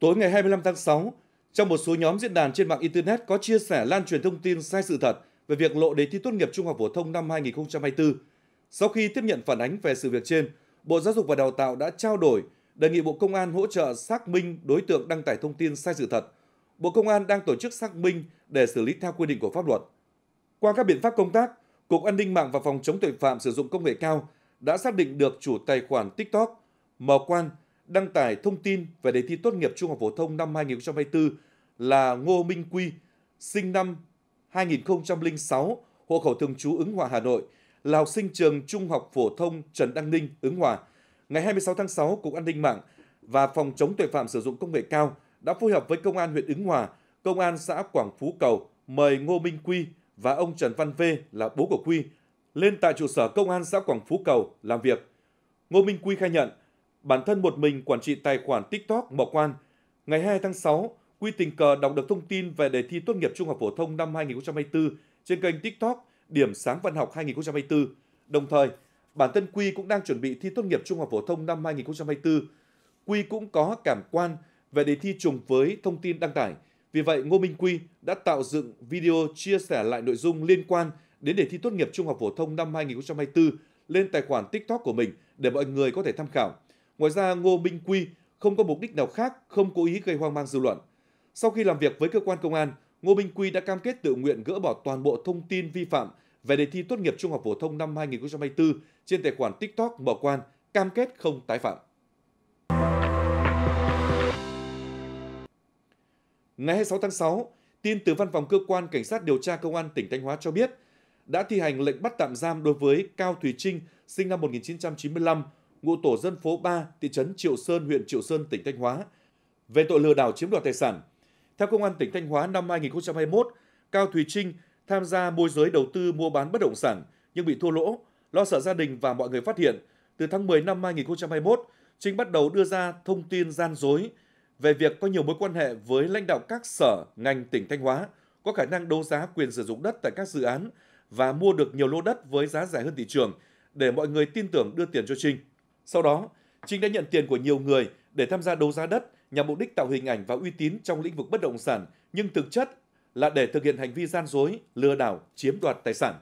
Tối ngày 25 tháng 6, trong một số nhóm diễn đàn trên mạng Internet có chia sẻ lan truyền thông tin sai sự thật về việc lộ đề thi tốt nghiệp trung học phổ thông năm 2024. Sau khi tiếp nhận phản ánh về sự việc trên, Bộ Giáo dục và Đào tạo đã trao đổi, đề nghị Bộ Công an hỗ trợ xác minh đối tượng đăng tải thông tin sai sự thật. Bộ Công an đang tổ chức xác minh để xử lý theo quy định của pháp luật. Qua các biện pháp công tác, Cục An ninh mạng và Phòng chống tội phạm sử dụng công nghệ cao đã xác định được chủ tài khoản TikTok, Mò Quan đăng tải thông tin về đề thi tốt nghiệp trung học phổ thông năm 2024 là Ngô Minh Quy, sinh năm 2006, hộ khẩu thường trú Ứng Hòa, Hà Nội, là học sinh trường Trung học phổ thông Trần Đăng Ninh, Ứng Hòa. Ngày 26 tháng 6, Cục An ninh mạng và Phòng chống tội phạm sử dụng công nghệ cao đã phối hợp với Công an huyện Ứng Hòa, Công an xã Quảng Phú Cầu mời Ngô Minh Quy và ông Trần Văn Vê là bố của Quy lên tại trụ sở Công an xã Quảng Phú Cầu làm việc. Ngô Minh Quy khai nhận bản thân một mình quản trị tài khoản TikTok Mộc Quan. Ngày 2 tháng 6, Quy tình cờ đọc được thông tin về đề thi tốt nghiệp trung học phổ thông năm 2024 trên kênh TikTok Điểm sáng văn học 2024. Đồng thời, bản thân Quy cũng đang chuẩn bị thi tốt nghiệp trung học phổ thông năm 2024. Quy cũng có cảm quan về đề thi trùng với thông tin đăng tải. Vì vậy, Ngô Minh Quy đã tạo dựng video chia sẻ lại nội dung liên quan đến đề thi tốt nghiệp trung học phổ thông năm 2024 lên tài khoản TikTok của mình để mọi người có thể tham khảo. Ngoài ra, Ngô Minh Quy không có mục đích nào khác, không cố ý gây hoang mang dư luận. Sau khi làm việc với cơ quan công an, Ngô Minh Quy đã cam kết tự nguyện gỡ bỏ toàn bộ thông tin vi phạm về đề thi tốt nghiệp trung học phổ thông năm 2024 trên tài khoản TikTok mở quan, cam kết không tái phạm. Ngày 26 tháng 6, tin từ văn phòng cơ quan cảnh sát điều tra công an tỉnh Thanh Hóa cho biết đã thi hành lệnh bắt tạm giam đối với Cao Thùy Trinh, sinh năm 1995, ngụ tổ dân phố 3, thị trấn Triệu Sơn, huyện Triệu Sơn, tỉnh Thanh Hóa, về tội lừa đảo chiếm đoạt tài sản. Theo Công an tỉnh Thanh Hóa năm 2021, Cao Thùy Trinh tham gia môi giới đầu tư mua bán bất động sản nhưng bị thua lỗ, lo sợ gia đình và mọi người phát hiện. Từ tháng 10 năm 2021, Trinh bắt đầu đưa ra thông tin gian dối về việc có nhiều mối quan hệ với lãnh đạo các sở, ngành tỉnh Thanh Hóa, có khả năng đấu giá quyền sử dụng đất tại các dự án và mua được nhiều lô đất với giá rẻ hơn thị trường để mọi người tin tưởng đưa tiền cho Trinh. Sau đó, Trinh đã nhận tiền của nhiều người để tham gia đấu giá đất nhằm mục đích tạo hình ảnh và uy tín trong lĩnh vực bất động sản, nhưng thực chất là để thực hiện hành vi gian dối, lừa đảo, chiếm đoạt tài sản.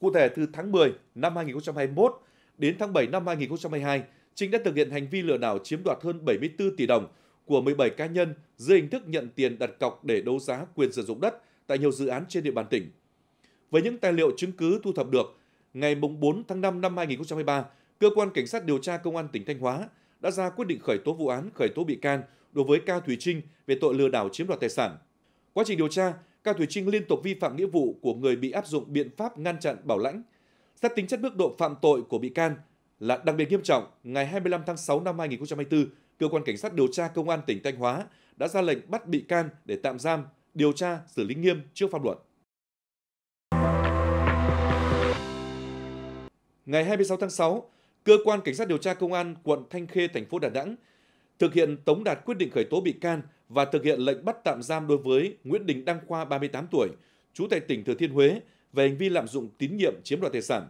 Cụ thể, từ tháng 10 năm 2021 đến tháng 7 năm 2022, Trinh đã thực hiện hành vi lừa đảo chiếm đoạt hơn 74 tỷ đồng của 17 cá nhân dưới hình thức nhận tiền đặt cọc để đấu giá quyền sử dụng đất tại nhiều dự án trên địa bàn tỉnh. Với những tài liệu chứng cứ thu thập được, ngày 4 tháng 5 năm 2023, cơ quan cảnh sát điều tra công an tỉnh Thanh Hóa đã ra quyết định khởi tố vụ án, khởi tố bị can đối với Cao Thủy Trinh về tội lừa đảo chiếm đoạt tài sản. Quá trình điều tra, Cao Thủy Trinh liên tục vi phạm nghĩa vụ của người bị áp dụng biện pháp ngăn chặn bảo lãnh. Xét tính chất mức độ phạm tội của bị can là đặc biệt nghiêm trọng, ngày 25 tháng 6 năm 2024, cơ quan cảnh sát điều tra công an tỉnh Thanh Hóa đã ra lệnh bắt bị can để tạm giam, điều tra, xử lý nghiêm trước pháp luật. Ngày 26 tháng 6, cơ quan cảnh sát điều tra công an quận Thanh Khê, thành phố Đà Nẵng thực hiện tống đạt quyết định khởi tố bị can và thực hiện lệnh bắt tạm giam đối với Nguyễn Đình Đăng Khoa 38 tuổi, trú tại tỉnh Thừa Thiên Huế về hành vi lạm dụng tín nhiệm chiếm đoạt tài sản.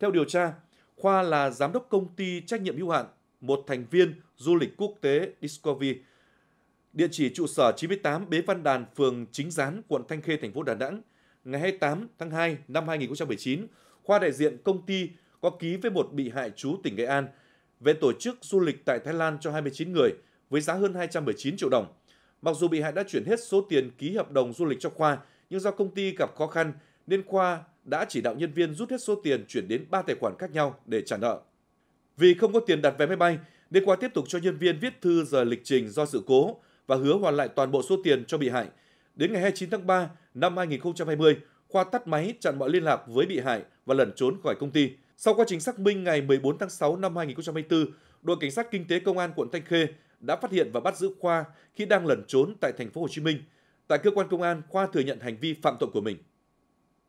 Theo điều tra, Khoa là giám đốc công ty trách nhiệm hữu hạn một thành viên du lịch quốc tế Discovery. Địa chỉ trụ sở 98 Bế Văn Đàn, phường Chính Gián, quận Thanh Khê, thành phố Đà Nẵng. Ngày 28 tháng 2 năm 2019, Khoa đại diện công ty có ký với một bị hại chú tỉnh Nghệ An về tổ chức du lịch tại Thái Lan cho 29 người với giá hơn 219 triệu đồng. Mặc dù bị hại đã chuyển hết số tiền ký hợp đồng du lịch cho Khoa, nhưng do công ty gặp khó khăn nên Khoa đã chỉ đạo nhân viên rút hết số tiền chuyển đến 3 tài khoản khác nhau để trả nợ. Vì không có tiền đặt vé máy bay, nên Khoa tiếp tục cho nhân viên viết thư giờ lịch trình do sự cố và hứa hoàn lại toàn bộ số tiền cho bị hại. Đến ngày 29 tháng 3 năm 2020, Khoa tắt máy chặn mọi liên lạc với bị hại và lẩn trốn khỏi công ty. Sau quá trình xác minh ngày 14 tháng 6 năm 2024, đội cảnh sát kinh tế công an quận Thanh Khê đã phát hiện và bắt giữ Khoa khi đang lẩn trốn tại thành phố Hồ Chí Minh. Tại cơ quan công an, Khoa thừa nhận hành vi phạm tội của mình.